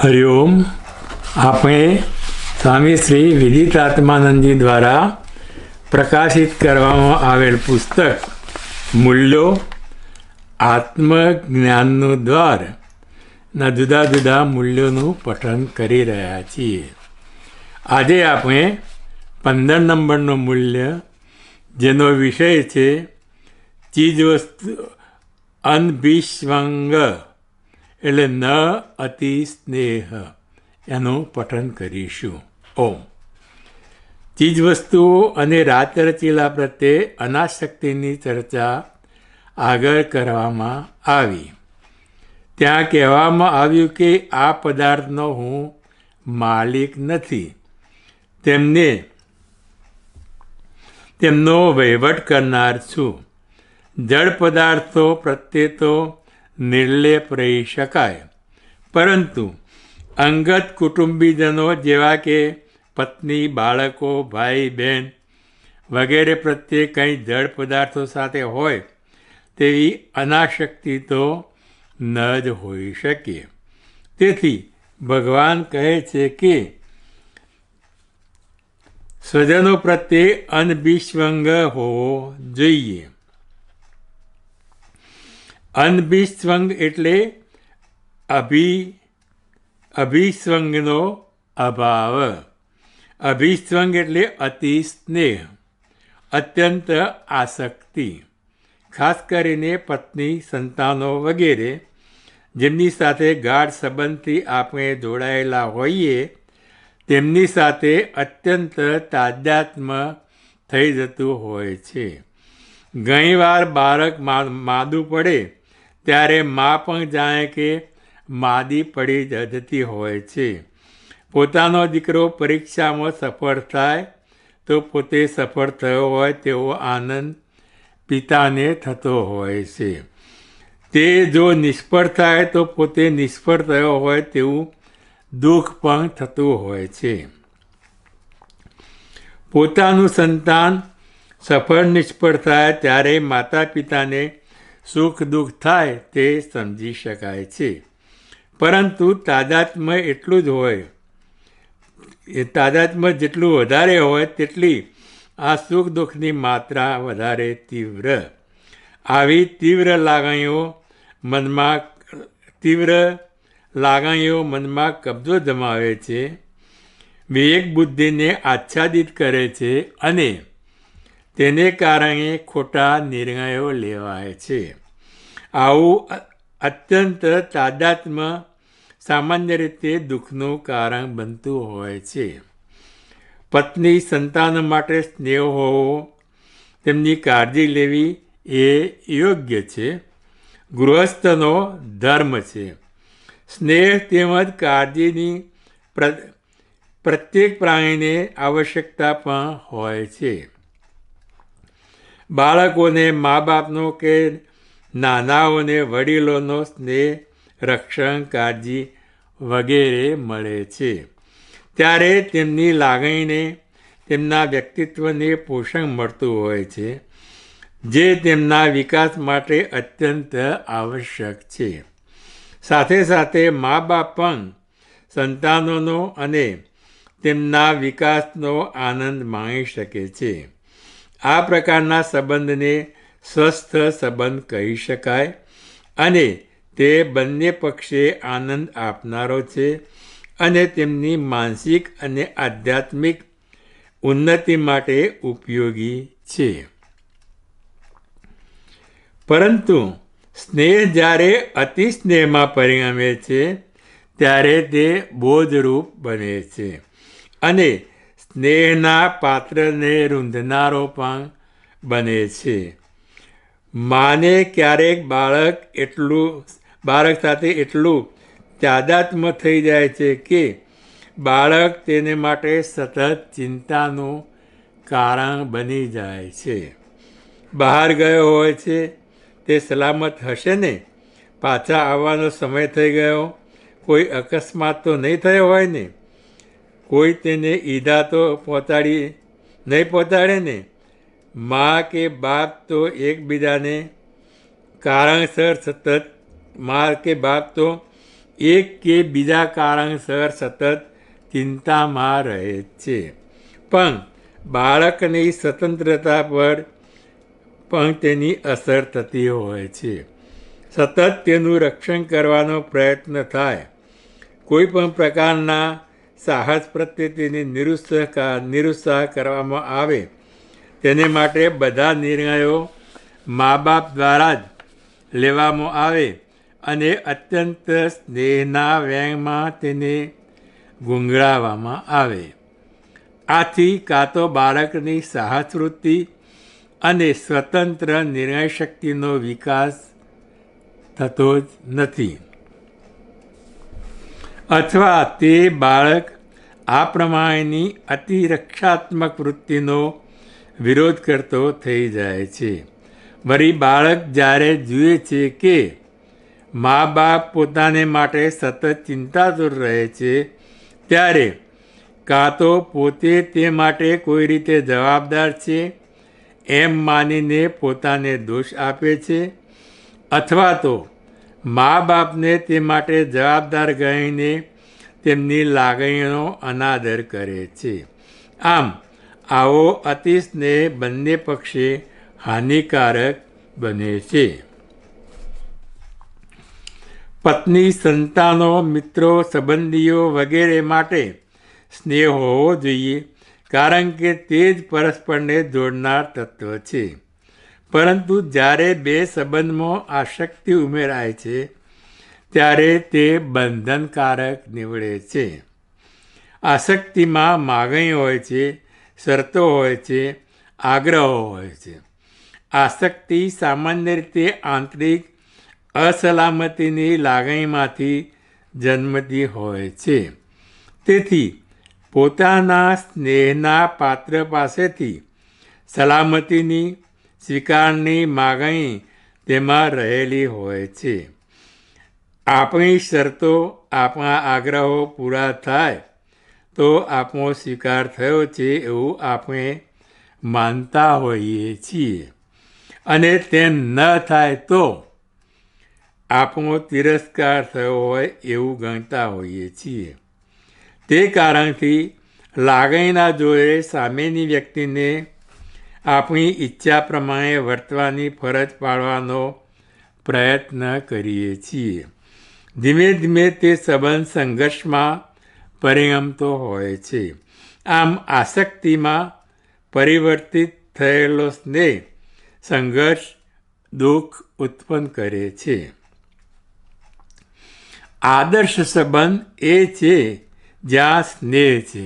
હરિઓમ આપણે સ્વામી શ્રી વિદિત દ્વારા પ્રકાશિત કરવામાં આવેલ પુસ્તક મૂલ્યો આત્મજ્ઞાનનું દ્વાર ના જુદા જુદા મૂલ્યોનું પઠન કરી રહ્યા છીએ આજે આપણે પંદર નંબરનું મૂલ્ય જેનો વિષય છે ચીજવસ્તુ અનભિસ્વંગ એટલે ન અતિ સ્નેહ એનું પઠન કરીશું ઓમ ચીજવસ્તુઓ અને રાતરચીલા પ્રત્યે અનાશક્તિની ચર્ચા આગળ કરવામાં આવી ત્યાં કહેવામાં આવ્યું કે આ પદાર્થનો હું માલિક નથી તેમને તેમનો વહીવટ કરનાર છું જળ પદાર્થો પ્રત્યે તો નિર્લેપ રહી શકાય પરંતુ અંગત કુટુંબીજનો જેવા કે પત્ની બાળકો ભાઈ બહેન વગેરે પ્રત્યે કંઈ જળ પદાર્થો સાથે હોય તેવી અનાશક્તિ તો ન જ હોઈ શકે તેથી ભગવાન કહે છે કે સ્વજનો પ્રત્યે અનબિસ્વંગ હોવો જોઈએ અનભિસ્વંગ એટલે અભિ અભિસ્વંગનો અભાવ અભિસ્વંગ એટલે અતિ સ્નેહ અત્યંત આસક્તિ ખાસ કરીને પત્ની સંતાનો વગેરે જેમની સાથે ગાઢ સંબંધથી આપણે જોડાયેલા હોઈએ તેમની સાથે અત્યંત તાદાત્મ થઈ જતું હોય છે ઘણીવાર બાળક માદું પડે ત્યારે મા પણ જાણે કે માદી પડી જતી હોય છે પોતાનો દીકરો પરીક્ષામાં સફળ થાય તો પોતે સફળ થયો હોય તેવો આનંદ પિતાને થતો હોય છે તે જો નિષ્ફળ થાય તો પોતે નિષ્ફળ થયો હોય તેવું દુઃખ પણ થતું હોય છે પોતાનું સંતાન સફળ નિષ્ફળ થાય ત્યારે માતા પિતાને સુખ દુઃખ થાય તે સમજી શકાય છે પરંતુ તાદાત્મય એટલું જ હોય એ તાદાત્મ્ય જેટલું વધારે હોય તેટલી આ સુખ દુઃખની માત્રા વધારે તીવ્ર આવી તીવ્ર લાગણીઓ મનમાં તીવ્ર લાગણીઓ મનમાં કબજો જમાવે છે વિવેક બુદ્ધિને આચ્છાદિત કરે છે અને તેને કારણે ખોટા નિર્ણયો લેવાય છે આવું અત્યંત તાદાત્મ સામાન્ય રીતે દુઃખનું કારણ બનતું હોય છે પત્ની સંતાન માટે સ્નેહ હોવો તેમની કાળજી લેવી એ યોગ્ય છે ગૃહસ્થનો ધર્મ છે સ્નેહ તેમજ કાળજીની પ્રત્યેક પ્રાણીને આવશ્યકતા પણ હોય છે બાળકોને મા બાપનો કે નાનાઓને વડીલોનો સ્નેહ રક્ષણ કાળજી વગેરે મળે છે ત્યારે તેમની લાગણીને તેમના વ્યક્તિત્વને પોષણ મળતું હોય છે જે તેમના વિકાસ માટે અત્યંત આવશ્યક છે સાથે સાથે મા બાપ પણ સંતાનોનો અને તેમના વિકાસનો આનંદ માણી શકે છે આ પ્રકારના સંબંધને સ્વસ્થ સંબંધ કહી શકાય અને તે બંને પક્ષે આનંદ આપનારો છે અને તેમની માનસિક અને આધ્યાત્મિક ઉન્નતિ માટે ઉપયોગી છે પરંતુ સ્નેહ જ્યારે અતિસ્નેહમાં પરિણમે છે ત્યારે તે બોધરૂપ બને છે અને સ્નેહના પાત્રને રૂંધનારો પણ બને છે માને ક્યારેક બાળક એટલું બાળક સાથે એટલું તાદાત્મ થઈ જાય છે કે બાળક તેને માટે સતત ચિંતાનું કારણ બની જાય છે બહાર ગયો હોય છે તે સલામત હશે ને પાછા આવવાનો સમય થઈ ગયો કોઈ અકસ્માત તો નહીં થયો હોય ને કોઈ તેને ઈદા તો પહોંચાડી નહીં પહોંચાડે ને મા કે બાપ તો એકબીજાને કારણસર સતત મા કે બાપ તો એક કે બીજા કારણસર સતત ચિંતામાં રહે છે પણ બાળકની સ્વતંત્રતા પર પણ તેની અસર થતી હોય છે સતત તેનું રક્ષણ કરવાનો પ્રયત્ન થાય કોઈ પણ પ્રકારના સાહસ પ્રત્યે તેને નિરુત્સાહ નિરુત્સાહ કરવામાં આવે તેને માટે બધા નિર્ણયો મા બાપ દ્વારા જ લેવામાં આવે અને અત્યંત સ્નેહના વ્યંગમાં તેને ગુંગળાવવામાં આવે આથી કાં તો બાળકની સાહસ વૃત્તિ અને સ્વતંત્ર નિર્ણય શક્તિનો વિકાસ થતો જ નથી અથવા તે બાળક આ પ્રમાણેની અતિરક્ષાત્મક વૃત્તિનો વિરોધ કરતો થઈ જાય છે વળી બાળક જ્યારે જુએ છે કે મા બાપ પોતાને માટે સતત ચિંતાતુર રહે છે ત્યારે કાં તો પોતે તે માટે કોઈ રીતે જવાબદાર છે એમ માનીને પોતાને દોષ આપે છે અથવા તો મા બાપને તે માટે જવાબદાર ગણીને તેમની લાગણીનો અનાદર કરે છે આમ આવો અતિશને બંને પક્ષે હાનિકારક બને છે પત્ની સંતાનો મિત્રો સંબંધીઓ વગેરે માટે સ્નેહ હોવો જોઈએ કારણ કે તે જ પરસ્પરને જોડનાર તત્વ છે પરંતુ જ્યારે બે સંબંધમાં આશક્તિ ઉમેરાય છે ત્યારે તે બંધનકારક નીવડે છે આશક્તિમાં માગણી હોય છે શરતો હોય છે આગ્રહો હોય છે આશક્તિ સામાન્ય રીતે આંતરિક અસલામતીની લાગણીમાંથી જન્મતી હોય છે તેથી પોતાના સ્નેહના પાત્ર પાસેથી સલામતીની સ્વીકારની માગણી તેમાં રહેલી હોય છે આપણી શરતો આપણા આગ્રહો પૂરા થાય તો આપણો સ્વીકાર થયો છે એવું આપણે માનતા હોઈએ છીએ અને તેમ ન થાય તો આપણો તિરસ્કાર થયો હોય એવું ગણતા હોઈએ છીએ તે કારણથી લાગણીના જોરે સામેની વ્યક્તિને આપણી ઈચ્છા પ્રમાણે વર્તવાની ફરજ પાડવાનો પ્રયત્ન કરીએ છીએ ધીમે ધીમે તે સંબંધ સંઘર્ષમાં પરિણમતો હોય છે આમ આસક્તિમાં પરિવર્તિત થયેલો સ્નેહ સંઘર્ષ દુઃખ ઉત્પન્ન કરે છે આદર્શ સંબંધ એ છે જ્યાં સ્નેહ છે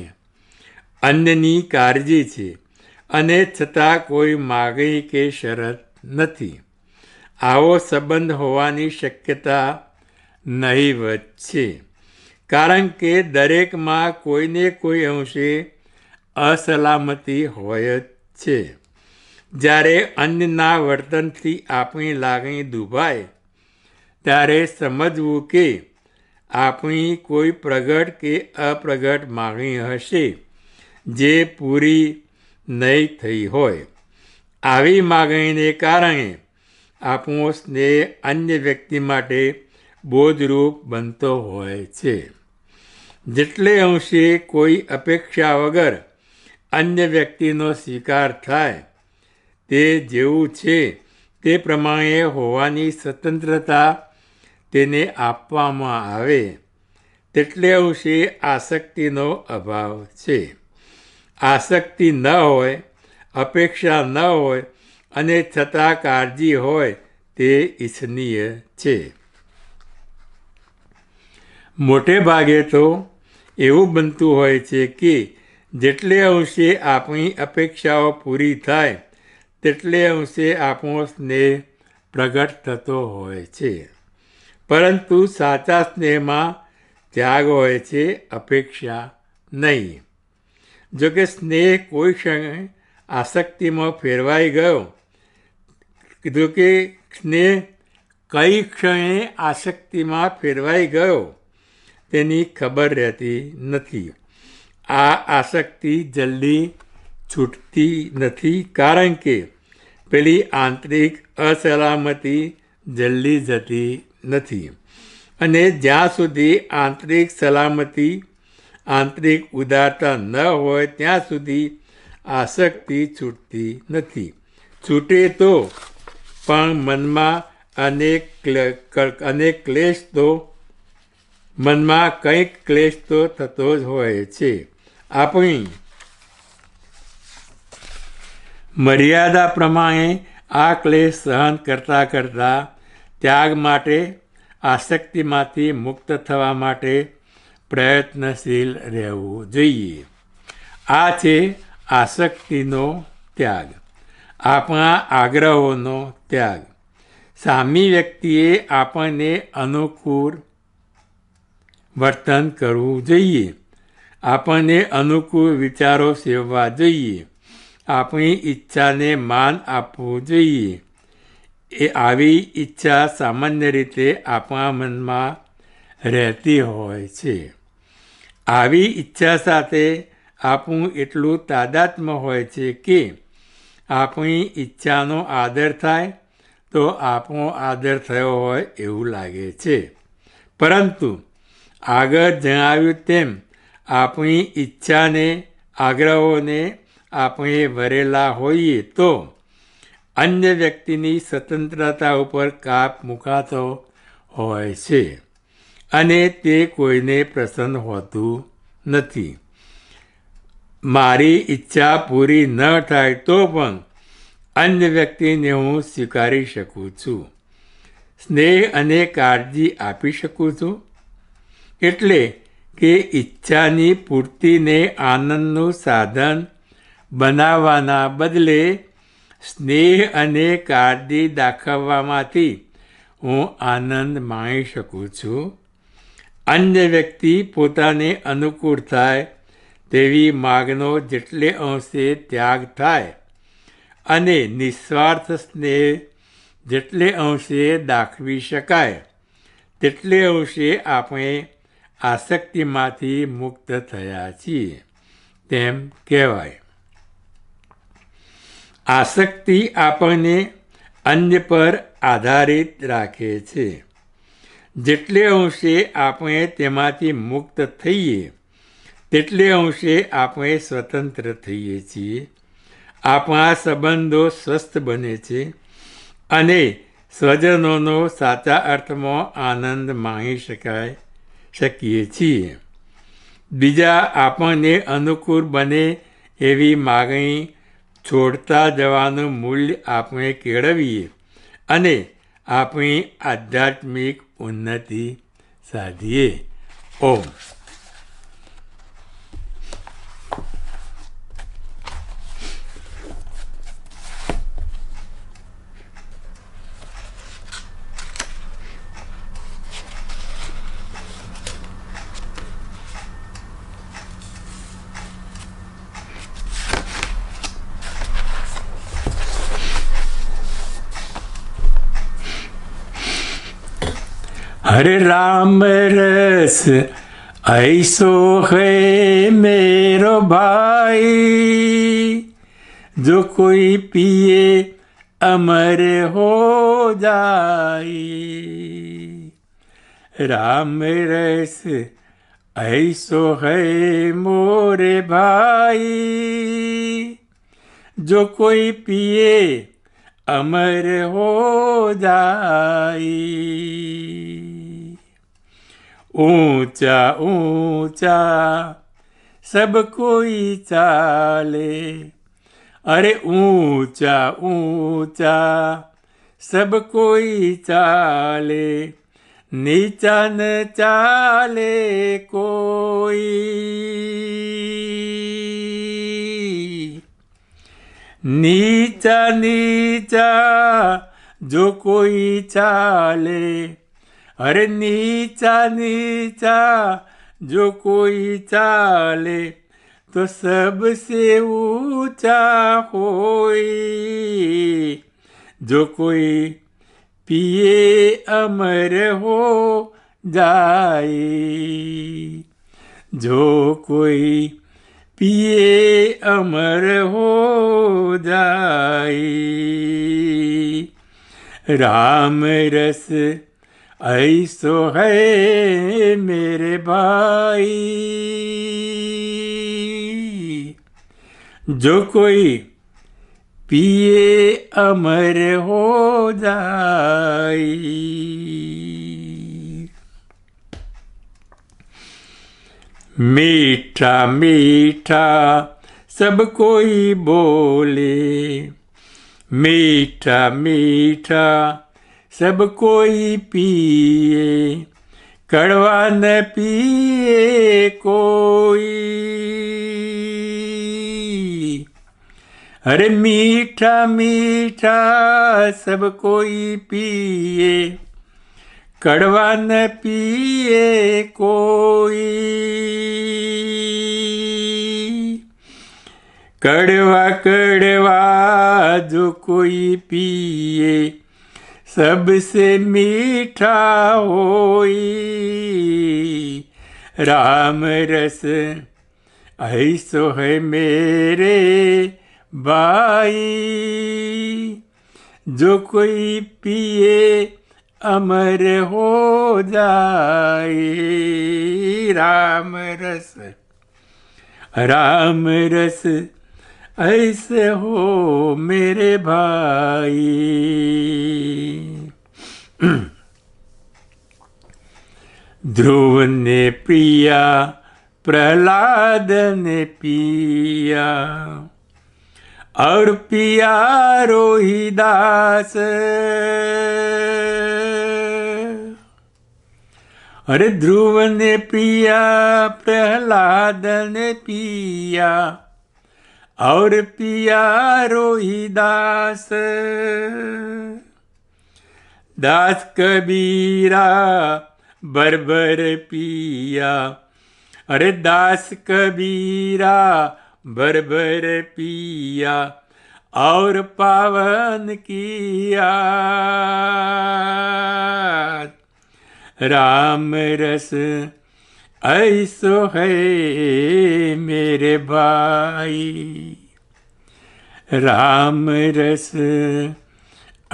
અન્નની કાળજી છે અને છતાં કોઈ માગણી કે શરત નથી આવો સંબંધ હોવાની શક્યતા નહીવત છે કારણ કે દરેકમાં કોઈને કોઈ અંશે અસલામતી હોય જ છે જ્યારે અન્યના વર્તનથી આપણી લાગણી દુભાય ત્યારે સમજવું કે આપણી કોઈ પ્રગટ કે અપ્રગટ માગણી હશે જે પૂરી નહીં થઈ હોય આવી માગણીને કારણે આપણો સ્નેહ અન્ય વ્યક્તિ માટે બોધરૂપ બનતો હોય છે જેટલે અંશે કોઈ અપેક્ષા વગર અન્ય વ્યક્તિનો સ્વીકાર થાય તે જેવું છે તે પ્રમાણે હોવાની સ્વતંત્રતા તેને આપવામાં આવે તેટલે અંશે આસક્તિનો અભાવ છે આસક્તિ ન હોય અપેક્ષા ન હોય અને છતાં કાળજી હોય તે ઈચ્છનીય છે મોટે ભાગે તો એવું બનતું હોય છે કે જેટલે અંશે આપણી અપેક્ષાઓ પૂરી થાય તેટલે અંશે આપણો સ્નેહ પ્રગટ થતો હોય છે પરંતુ સાચા સ્નેહમાં ત્યાગ હોય છે અપેક્ષા નહીં જો કે સ્નેહ કોઈ ક્ષણે આસક્તિમાં ફેરવાઈ ગયો કીધું કે સ્નેહ કઈ ક્ષણે આસક્તિમાં ફેરવાઈ ગયો તેની ખબર રહેતી નથી આ આસક્તિ જલ્દી છૂટતી નથી કારણ કે પેલી આંતરિક અસલામતી જલ્દી જતી નથી અને જ્યાં સુધી આંતરિક સલામતી આંતરિક ઉદારતા ન હોય ત્યાં સુધી આસક્તિ છૂટતી નથી છૂટે તો પણ મનમાં અનેક અનેક ક્લેશ તો મનમાં કંઈક ક્લેશ તો થતો જ હોય છે આપણી મર્યાદા પ્રમાણે આ ક્લેશ સહન કરતા કરતાં ત્યાગ માટે આસક્તિમાંથી મુક્ત થવા માટે પ્રયત્નશીલ રહેવું જોઈએ આ છે આસક્તિનો ત્યાગ આપણા આગ્રહોનો ત્યાગ સામી વ્યક્તિએ આપણને અનુકૂળ વર્તન કરવું જોઈએ આપણને અનુકૂળ વિચારો સેવવા જોઈએ આપણી ઈચ્છાને માન આપવું જોઈએ એ આવી ઈચ્છા સામાન્ય રીતે આપણા મનમાં રહેતી હોય છે આવી ઈચ્છા સાથે આપણું એટલું તાદાત્મ હોય છે કે આપણી ઈચ્છાનો આદર થાય તો આપણો આદર થયો હોય એવું લાગે છે પરંતુ આગળ જણાવ્યું તેમ આપણી ઈચ્છાને આગ્રહોને આપણે ભરેલા હોઈએ તો અન્ય વ્યક્તિની સ્વતંત્રતા ઉપર કાપ મુકાતો હોય છે અને તે કોઈને પ્રસન્ન હોતું નથી મારી ઈચ્છા પૂરી ન થાય તો પણ અન્ય વ્યક્તિને હું સ્વીકારી શકું છું સ્નેહ અને કાળજી આપી શકું છું એટલે કે ઈચ્છાની પૂર્તિને આનંદનું સાધન બનાવવાના બદલે સ્નેહ અને કાળજી દાખવવામાંથી હું આનંદ માણી શકું છું અન્ય વ્યક્તિ પોતાને અનુકૂળ થાય તેવી માગનો જેટલે અંશે ત્યાગ થાય અને નિસ્વાર્થ સ્નેહ જેટલે અંશે દાખવી શકાય તેટલે અંશે આપણે આસક્તિમાંથી મુક્ત થયા છીએ તેમ કહેવાય આસક્તિ આપણને અન્ય પર આધારિત રાખે છે જેટલે અંશે આપણે તેમાંથી મુક્ત થઈએ તેટલે અંશે આપણે સ્વતંત્ર થઈએ છીએ આપણા સંબંધો સ્વસ્થ બને છે અને સ્વજનોનો સાચા અર્થમાં આનંદ માણી શકાય શકીએ છીએ બીજા આપણને અનુકૂળ બને એવી માગણી છોડતા જવાનું મૂલ્ય આપણે કેળવીએ અને આપણી આધ્યાત્મિક والنادي سعديه قوم હરે રામ રસ ऐसो है मेरो भाई जो कोई पिए अमर हो जाए राम रस ऐसो है मोरे भाई जो कोई पिए अमर हो जाए ऊंचा ऊंचा सब कोई चाले अरे ऊंचा ऊंचा सब कोई चाले नीचा न चाले कोई नीचा नीचा जो कोई चाले અરે નીચા નીચા જો કોઈ ચાલે તો સબસે ઊંચા હોય જો કોઈ પિયે અમર હો જાય જો કોઈ પિયે અમર હો જાય રામ રસ ऐसो है मेरे भाई जो कोई पिए अमर हो जाई मीठा मीठा सब कोई बोले मीठा मीठा सब कोई पिए કડવા ને પીએ કોઈ અરે મીઠા મીઠા સબ કોઈ પીએ કડવા ને પીએ કોઈ કડવા કડવા જો કોઈ પીએ सबसे मीठा होई राम रस ऐसो है मेरे भाई जो कोई पिए अमर हो जाए राम रस राम रस ऐसे हो मेरे भाई ध्रुव ने पिया प्रहलाद ने पिया और पिया रोहिदास अरे ध्रुव ने पिया प्रहलाद ने पिया और पिया रोही दास दास कबीरा बरबर पिया अरे दास कबीरा बरबर पिया और पावन किया राम रस ऐसो है मेरे भाई રામ રસ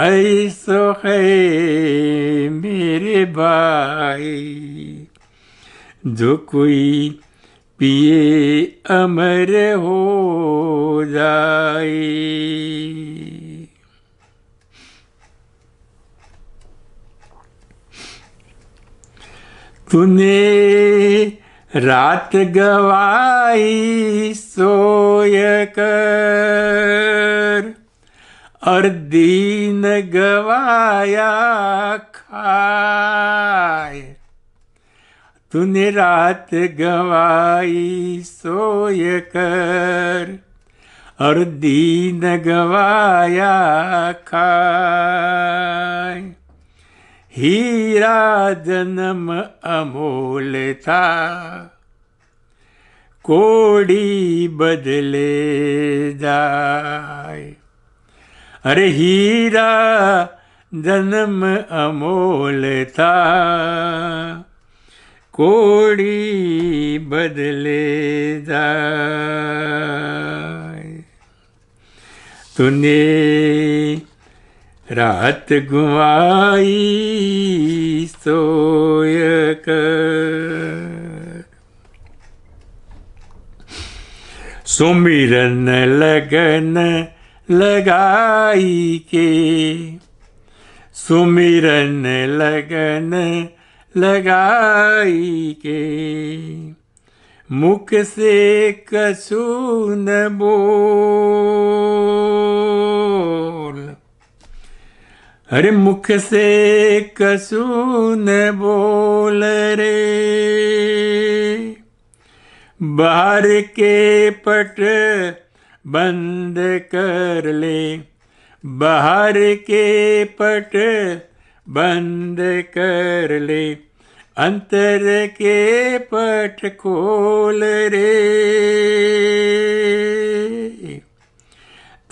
ऐसो है मेरे भाई जो कोई पिए अमर हो जाए तूने रात गवाई सोय कर और दीन गवाया खाय तूने रात गवाई सोय कर और दीन गवाया खाय હીરા જન્મ અમૂલતા કોડી બદલે જાય અરે હીરા જન્મ અમોલતા કોડી બદલે જાય તુને रात घुमाई सोय कर सुमिरन लगन लगाई के सुमिरन लगन लगाई के मुख से कछु बोल हरे मुख से कसू न बोल रे बाहर के पट बंद कर ले बाहर के पट बंद कर ले अंतर के पट खोल रे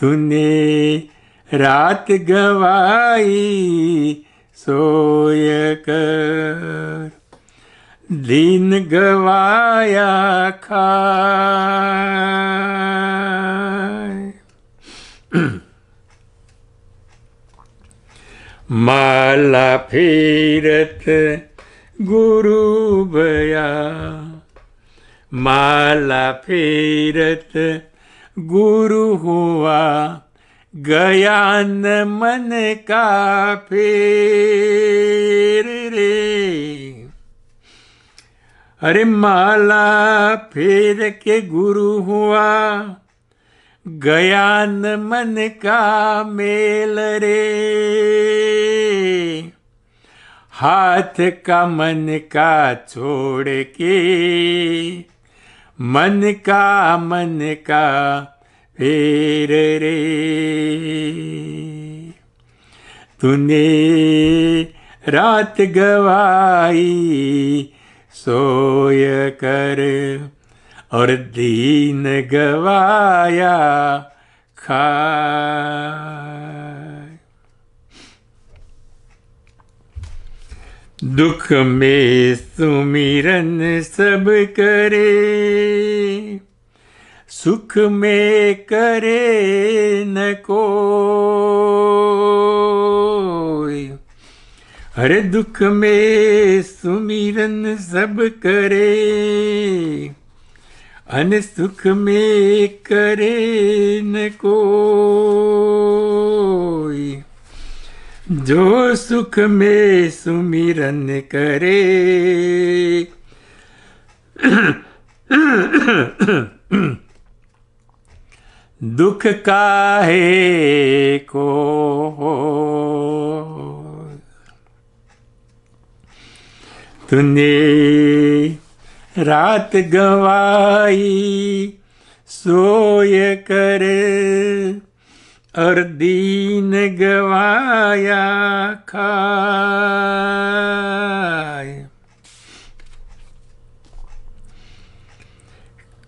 तूने રાત ગવાઈ સોય કર દિન ગવાયા ખાય માલા ફેરત ગુરુ ભયા માલા ફેરત ગુરુ હોવા गयान मन का फेर रे अरे माला फेर के गुरु हुआ गयान मन का मेल रे हाथ का मन का छोड़ के मन का मन का रे रे रे तूने रात गवाई सोय कर और दीन गवाया खा दुख में सुमिरन सब करे સુખ મેં કરે ન કોઈ હરે દુઃખ મેં સુમિરન સબ કરે અને સુખ મેં કરે ન કોઈ જો સુખ મેં સુમિરન કરે दुख काहे को तूने रात गवाई सोय कर और दीन गवाया खाए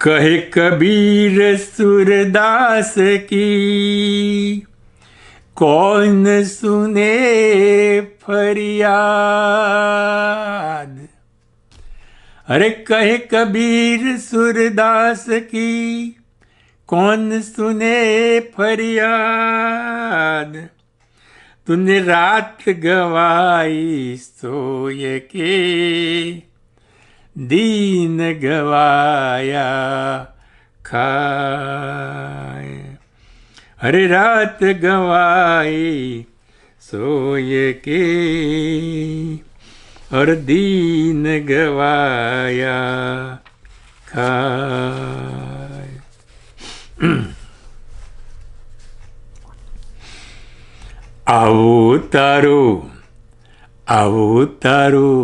कहे कबीर सुरदास की कौन सुने फरियाद अरे कहे कबीर सुरदास की कौन सुने फरियाद तूने रात गवाई सोय के દીન ગવાયા ખાય હરે રાત ગવાઈ સોય કે હર દીન ગવાયા ખાય આવો તારો આવો તારો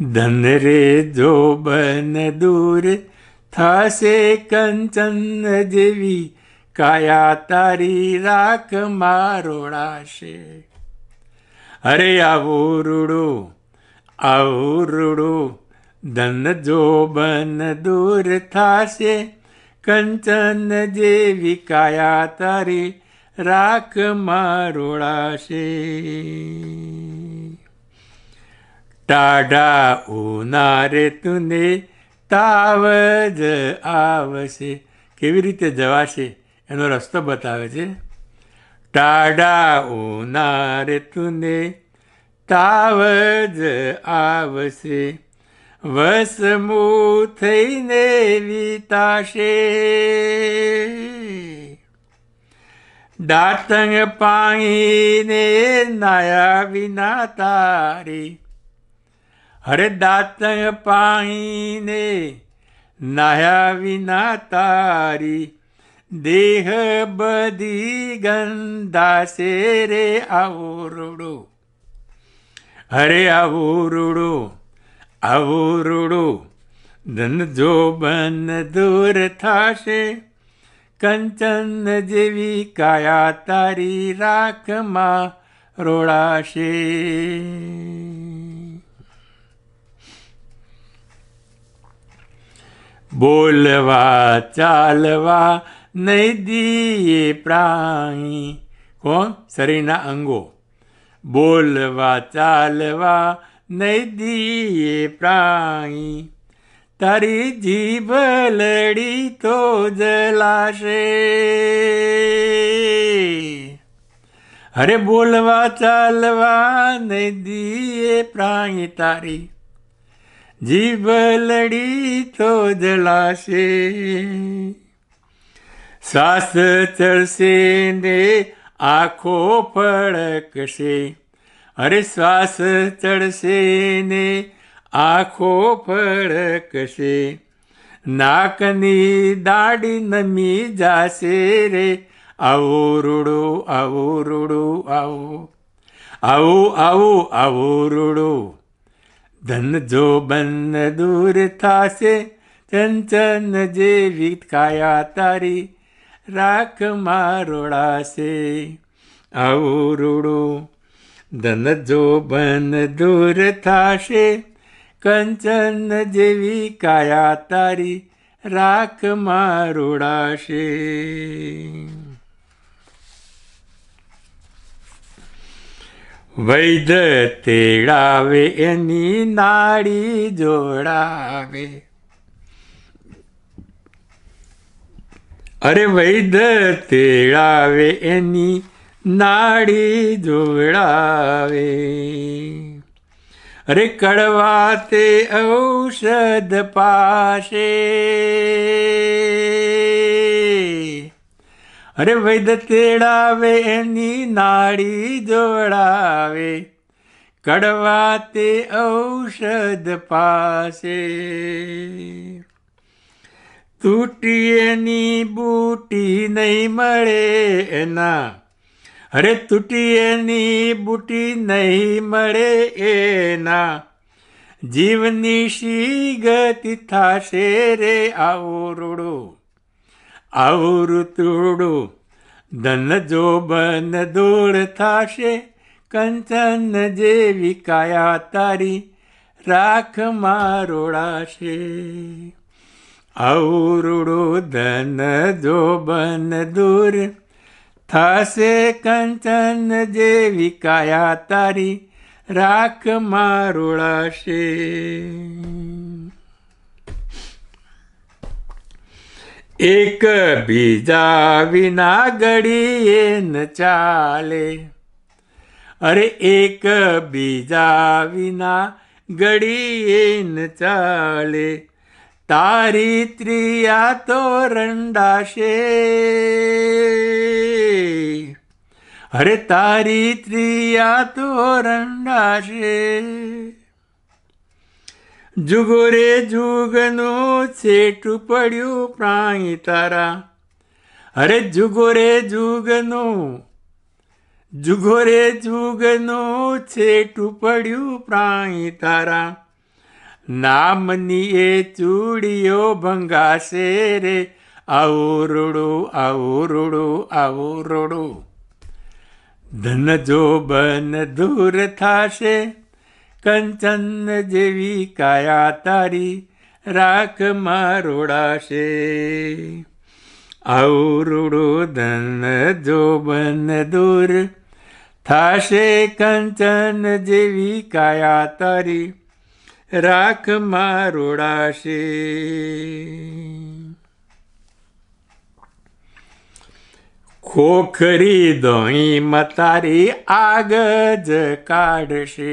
ધનરે જોબન દૂર થશે કંચન જેવી કાયા તારી રાખ મારોડાશે અરે આવું રૂડું આવું રૂડું ધન જોબન દૂર થશે કંચન જેવી કાયા તારી રાખ મારોડાશે ટાઢા ઉનારે તુને તાવજ આવશે કેવી રીતે જવાશે એનો રસ્તો બતાવે છે ટાઢા ઉનારે તુને તાવજ આવશે વસમુ થઈને વિતાશે દાતંગ પાણીને નાયા વિના તારી હરે દાતણ પાણીને નાહ્યા વિના તારી દેહ બધી ગંધાશે રે આવોરડો હરે આવોરડો ધન ધનજો બન દૂર થશે કંચન જેવી કાયા તારી રાખમાં રોળાશે બોલવા ચાલવા નહીં દીએ પ્રાણી કોણ શરીરના અંગો બોલવા ચાલવા નહીં દીએ પ્રાણી તારી જીભ લડી તો જલાશે અરે બોલવા ચાલવા નહીં દીએ પ્રાણી તારી જીભલડી તો જલાશે શ્વાસ ચડશે ને આખો ફળકશે અરે શ્વાસ ચડશે ને આખો ફળકશે નાકની દાડી નમી જાશે રે આવો રૂડો આવો રૂડો આવો આવો આવો આવો રૂડો ધન જો બન દૂર થાશે ચંચન જેવી કાયા તારી રાખ મારોળાશે આવું રૂડું ધન જો બન દૂર થાશે કંચન જેવી કાયા તારી રાખ મારોળાશે વૈદ તેડાવે એની નાડી જોડાવે અરે વૈદ તેડાવે એની નાડી જોડાવે અરે કડવા તે ઔષધ પાસે અરે વૈદ તેડાવે એની નાડી જોડાવે કડવા તે ઔષધ પાસે તૂટી એની બૂટી નહીં મળે એના અરે તૂટી એની બૂટી નહીં મળે એના જીવની શી ગતિ થશે રે આવો રોડો આવરું તોડું ધન જોબન ધૂળ થાશે કંચન જેવી કાયા તારી રાખમાં રોડાશે આવરૂડું ધન જોબન દૂર થાશે કંચન જેવી કાયા તારી રાખમાં રોડાશે एक बीजा विना गडी येन चाले अरे एक बीजा विना घडी येन चाले तारी त्रिया तो रंडाशे अरे तारी त्रिया तो रंडाशे જુગોરે જુગનું છેટું પડ્યું પ્રાણી તારા અરે જુગોરે જુગનું જુગોરે જુગનું છેટું પડ્યું પ્રાણી તારા નામની એ ચૂડીઓ ભંગાશે રે આવું રોડું આવું રોડું આવું રોડું ધન જો બન દૂર થાશે કંચન જેવી કાયા તારી રાખમાં રોડાશે આવું રૂડો ધન જોબન દૂર થાશે કંચન જેવી કાયા તારી રાખમાં રોડાશે ખોખરી દોહીમાં તારી આગ જ કાઢશે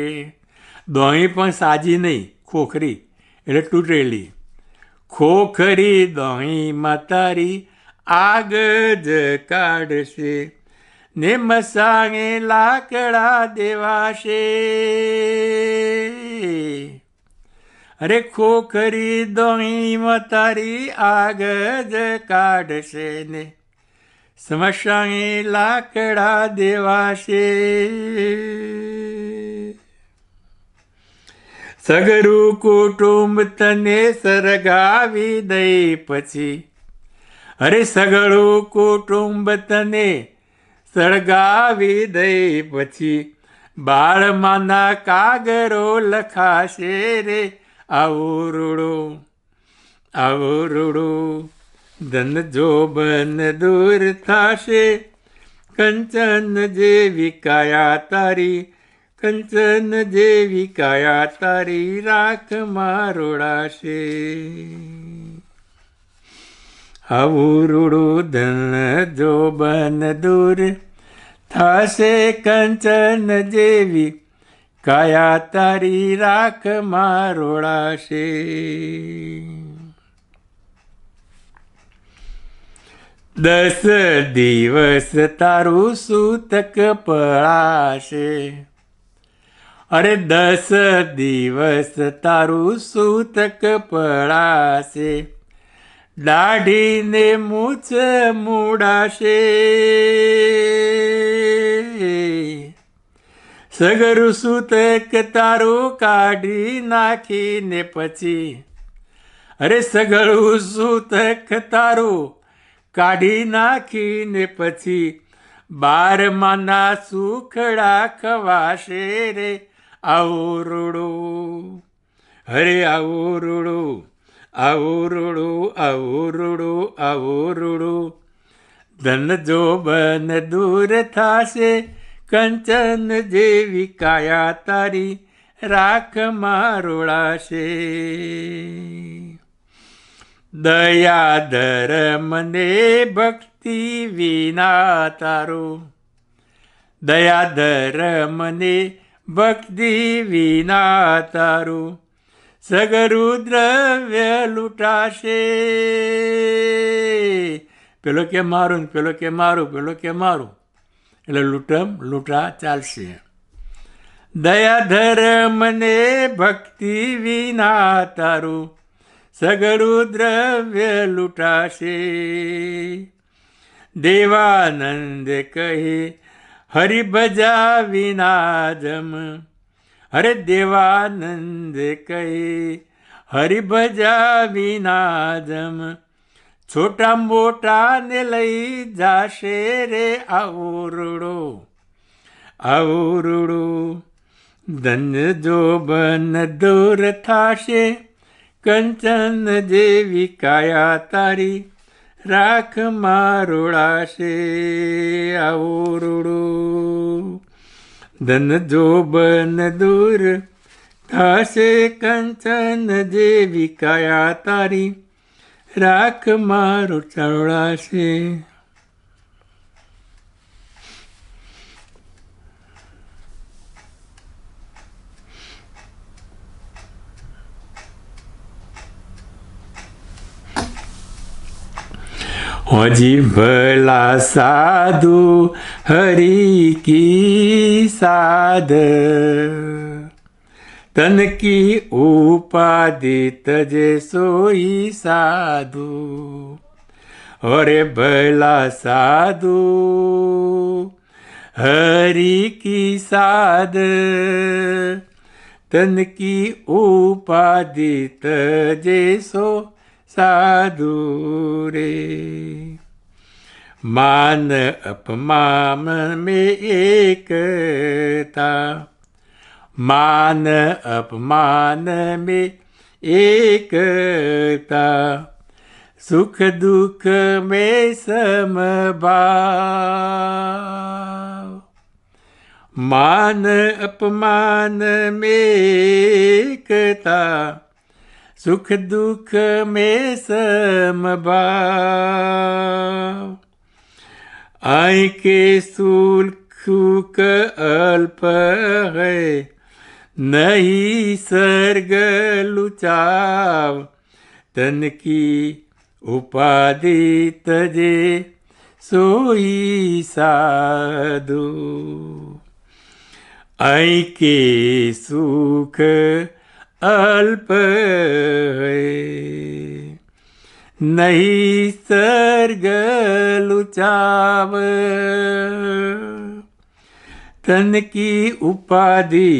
દોહી પણ સાજી નહીં ખોખરી એટલે તૂટેલી ખોખરી દોહી તારી આગ જ કાઢશે ને મસાગે લાકડા દેવાશે અરે ખોખરી દોહી તારી આગ જ કાઢશે ને સ્મશાને લાકડા દેવાશે સગરુ કુટુંબ તને સરગાવી દઈ પછી અરે સગળું કુટુંબ તને સળગાવી દઈ પછી બાળમાના કાગરો લખાશે રે આવું રૂડું આવું રૂડું ધન જોબન દૂર થશે કંચન જેવી કાયા તારી कंचन देवी काया तारी राख मारोडाशे हवुरुडू धन जो बन दूर थासे कंचन देवी काया तारी राख मारोडाशे दस दिवस तारू सूतक पळाशे અરે દસ દિવસ તારું સૂતક પડાશે દાઢીને મૂછ મૂડાશે સગરું સૂતક તારું કાઢી નાખીને પછી અરે સગળું સૂતક તારું કાઢી નાખીને પછી બારમાના સુખડા ખવાશે રે આવો રૂડો હરે આવો રૂડો આવો રૂડો આવો રૂડો આવો રૂડો ધન જોબન દૂર થાશે કંચન જેવી કાયા તારી રાખ મારોળાશે દયાધર મને ભક્તિ વિના તારો દયાધર મને ભક્તિ વિના તારું સગરું દ્રવ્ય લૂંટાશે પેલો કે મારું પેલો કે મારું પેલો કે મારું એટલે લૂંટમ લૂંટા ચાલશે દયા ધર્મને ભક્તિ વિના તારું સગરું દ્રવ્ય લૂંટાશે દેવાનંદ કહી હરિભજા વિનાજમ હરે દેવાનંદ કહે હરિભજા વિનાજમ છોટા મોટાને લઈ જાશે રે આવરડો આવરડો ધન જોબન દૂર થાશે કંચન જેવી કાયા તારી રાખ મારોળાશે આવોરડો ધન જોબન દૂર થશે કંચન જેવી કાયા તારી રાખ મારો ચરોળાશે હોજી ભલા સાધુ હરી કી સાધ તન કી ઉપાધિ તજે સોઈ સાધુ અરે ભલા સાધુ હરી કી સાધ તન કી ઉપાધિ તજે સો સાધુ રે માન અપમાન મે એકતા માન અપમાન મે એકતા સુખ દુઃખ મે સમભાવ માન અપમાન મે એકતા सुख दुख में समबा आई के सुख अल्प है नहीं सर्ग लुचाव तन की उपाधि तजे सोई साधु ऐ के सुख અલ્પ નહીં સર્ગ લુચાવ તન કી ઉપાધિ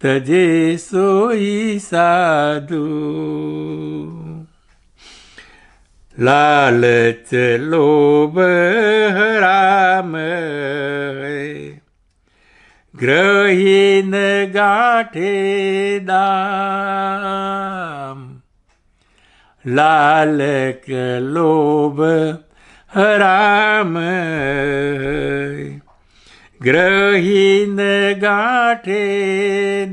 તજે સોઈ સાધુ લાલચ લોભ હરામ ગ્રહીન ગાંઠે દામ લાલક લોભ હરામ ગ્રહીન ગાંઠે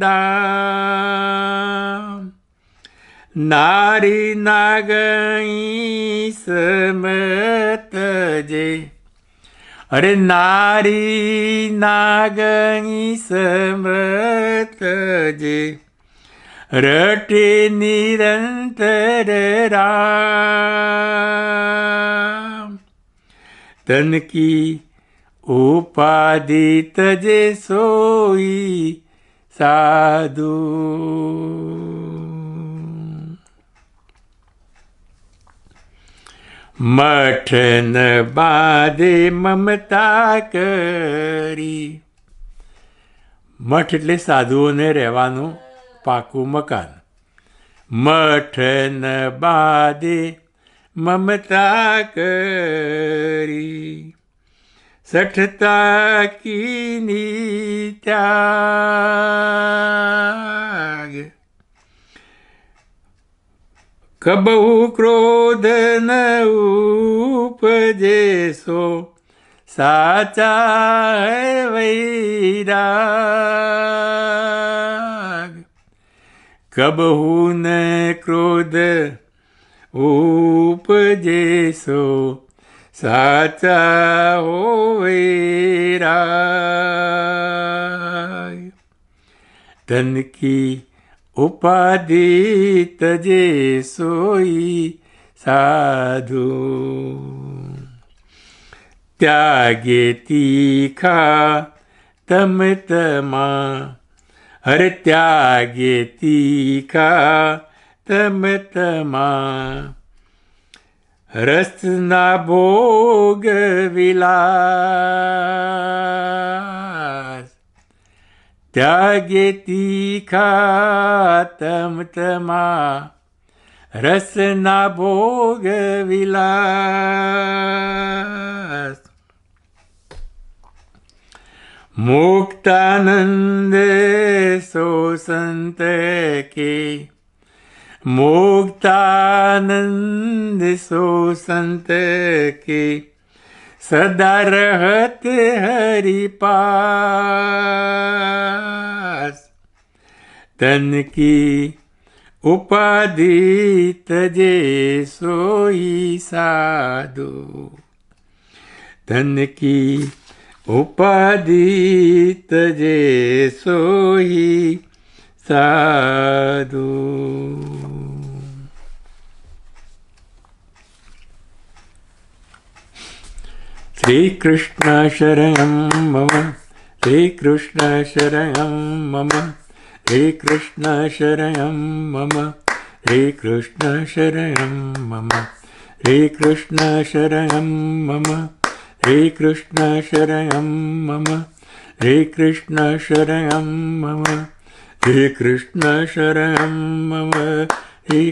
દામ નારી નાગઈ સમત જે અરે નારી નાગણી સમત જે રટે નિરંતર રામ તનકી ઉપાધિત જે સોઈ સાધુ मठनबाड़ी ममताकरी मठ એટલે સાધુઓ ને રહેવાનું પાકુ મકાન મઠનબાડી મમતાકરી સચ્ચતા કી નીત્યાગ कबहु क्रोध न उपजे सो साचा है वैराग कबहु न क्रोध उपजे सो साचा हो वैराग तन की ઉપાધિ તજે સોઈ સાધુ ત્યાગે તીખા તમ તમા હર ત્યાગે તીખા તમ તમા રસના ભોગ વિલા ત્યાગેતી ખાતમ તમા રસના ભોગ વિલાસ મુક્તાનંદ સો સંત કી મુક્તાનંદ સો સંત કી સદા રહત હરિપાસ તન કી ઉપાધિ તજે સોઈ સાધુ ધન કી ઉપાધિ તજે સોઈ સાધુ हे मम हे मम हे मम हे मम हे मम हे मम हे मम हे मम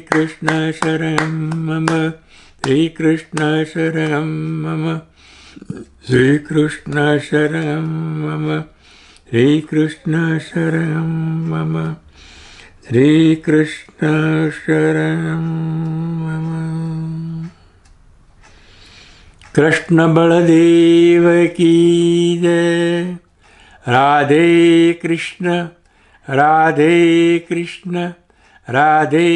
हे मम हे मम श्रीकृष्णशरणं मम श्रीकृष्णशरणं मम श्रीकृष्णशरणं मम कृष्णबलदेवकीदे राधे कृष्ण राधे कृष्ण राधे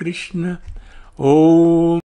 कृष्ण ॐ